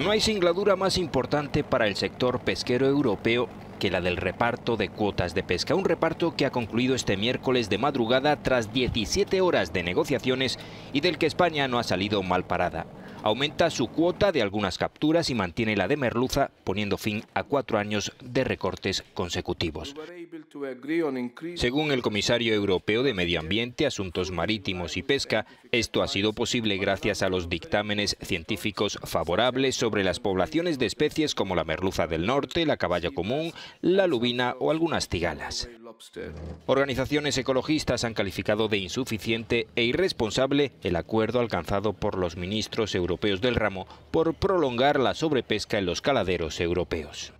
No hay singladura más importante para el sector pesquero europeo que la del reparto de cuotas de pesca, un reparto que ha concluido este miércoles de madrugada tras 17 horas de negociaciones y del que España no ha salido mal parada aumenta su cuota de algunas capturas y mantiene la de merluza, poniendo fin a cuatro años de recortes consecutivos. Según el comisario europeo de Medio Ambiente, Asuntos Marítimos y Pesca, esto ha sido posible gracias a los dictámenes científicos favorables sobre las poblaciones de especies como la merluza del norte, la caballa común, la lubina o algunas tigalas. Organizaciones ecologistas han calificado de insuficiente e irresponsable el acuerdo alcanzado por los ministros europeos del ramo por prolongar la sobrepesca en los caladeros europeos.